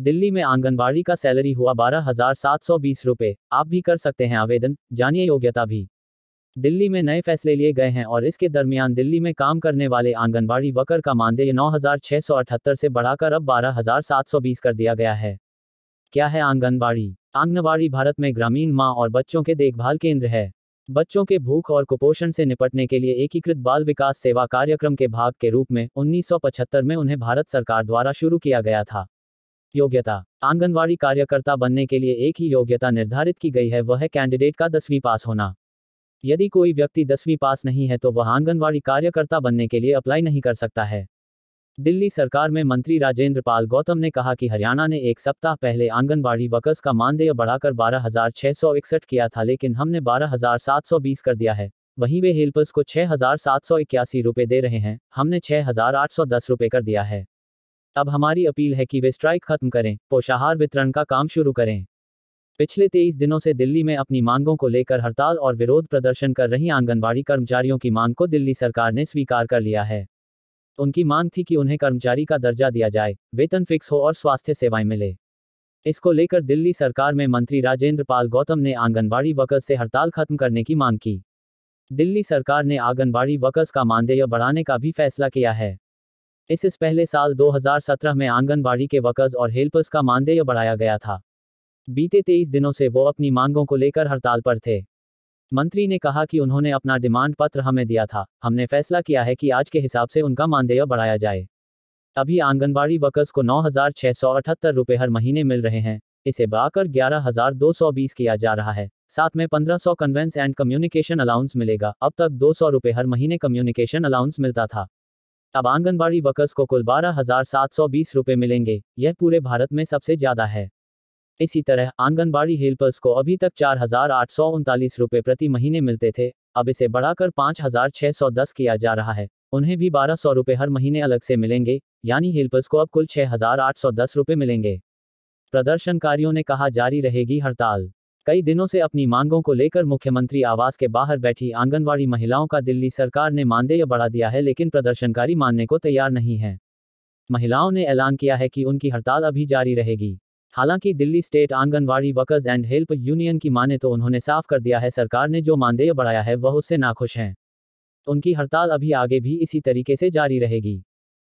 दिल्ली में आंगनबाड़ी का सैलरी हुआ बारह हजार सात सौ बीस रुपये आप भी कर सकते हैं आवेदन जानिए योग्यता भी दिल्ली में नए फैसले लिए गए हैं और इसके दरमियान दिल्ली में काम करने वाले आंगनबाड़ी वर्कर का मानदेय नौ हजार छह सौ अठहत्तर से बढ़ाकर अब बारह हजार सात सौ बीस कर दिया गया है क्या है आंगनबाड़ी आंगनबाड़ी भारत में ग्रामीण माँ और बच्चों के देखभाल केंद्र है बच्चों के भूख और कुपोषण से निपटने के लिए एकीकृत बाल विकास सेवा कार्यक्रम के भाग के रूप में 1975 में उन्हें भारत सरकार द्वारा शुरू किया गया था योग्यता आंगनवाड़ी कार्यकर्ता बनने के लिए एक ही योग्यता निर्धारित की गई है वह है कैंडिडेट का दसवीं पास होना यदि कोई व्यक्ति दसवीं पास नहीं है तो वह आंगनवाड़ी कार्यकर्ता बनने के लिए अप्लाई नहीं कर सकता है दिल्ली सरकार में मंत्री राजेंद्र पाल गौतम ने कहा कि हरियाणा ने एक सप्ताह पहले आंगनबाड़ी वर्कर्स का मानदेय बढ़ाकर बारह हजार सौ इकसठ किया था लेकिन हमने बारह हजार सात सौ बीस कर दिया है वहीं वे हेल्पर्स को छः हजार सात सौ इक्यासी रुपये दे रहे हैं हमने छह हजार आठ सौ दस रुपये कर दिया है अब हमारी अपील है कि वे स्ट्राइक खत्म करें पोषाहार वितरण का काम शुरू करें पिछले तेईस दिनों से दिल्ली में अपनी मांगों को लेकर हड़ताल और विरोध प्रदर्शन कर रही आंगनबाड़ी कर्मचारियों की मांग को दिल्ली सरकार ने स्वीकार कर लिया है उनकी मांग थी कि उन्हें कर्मचारी का दर्जा दिया जाए वेतन फिक्स हो और स्वास्थ्य सेवाएं मिले इसको लेकर दिल्ली सरकार में मंत्री राजेंद्र पाल गौतम ने आंगनबाड़ी वकस से हड़ताल खत्म करने की मांग की दिल्ली सरकार ने आंगनबाड़ी वकस का मानदेय बढ़ाने का भी फैसला किया है इससे पहले साल 2017 में आंगनबाड़ी के वर्कर्स और हेल्पर्स का मानदेय बढ़ाया गया था बीते तेईस दिनों से वो अपनी मांगों को लेकर हड़ताल पर थे मंत्री ने कहा कि उन्होंने अपना डिमांड पत्र हमें दिया था हमने फैसला किया है कि आज के हिसाब से उनका मानदेय बढ़ाया जाए अभी आंगनबाड़ी वर्कर्स को नौ हजार हर महीने मिल रहे हैं इसे बढ़ाकर बीस किया जा रहा है साथ में 1500 कन्वेंस एंड कम्युनिकेशन अलाउंस मिलेगा अब तक दो सौ रुपये हर महीने कम्युनिकेशन अलाउंस मिलता था अब आंगनबाड़ी वर्कर्स को कुल बारह हजार सात सौ बीस रुपये मिलेंगे यह पूरे भारत में सबसे ज्यादा है इसी तरह आंगनबाड़ी हेल्पर्स को अभी तक चार हजार आठ सौ उनतालीस रुपये प्रति महीने मिलते थे अब इसे बढ़ाकर पाँच हजार छः सौ दस किया जा रहा है उन्हें भी बारह सौ रुपये हर महीने अलग से मिलेंगे यानी हेल्पर्स को अब कुल छः हजार आठ सौ दस रुपये मिलेंगे प्रदर्शनकारियों ने कहा जारी रहेगी हड़ताल कई दिनों से अपनी मांगों को लेकर मुख्यमंत्री आवास के बाहर बैठी आंगनवाड़ी महिलाओं का दिल्ली सरकार ने मानदेय बढ़ा दिया है लेकिन प्रदर्शनकारी मानने को तैयार नहीं है महिलाओं ने ऐलान किया है कि उनकी हड़ताल अभी जारी रहेगी हालांकि Delhi state anganwadi workers and help union की माने तो उन्होंने साफ कर दिया है सरकार ने जो मानदेय बढ़ाया है वह उससे नाखुश हैं उनकी हड़ताल अभी आगे भी इसी तरीके से जारी रहेगी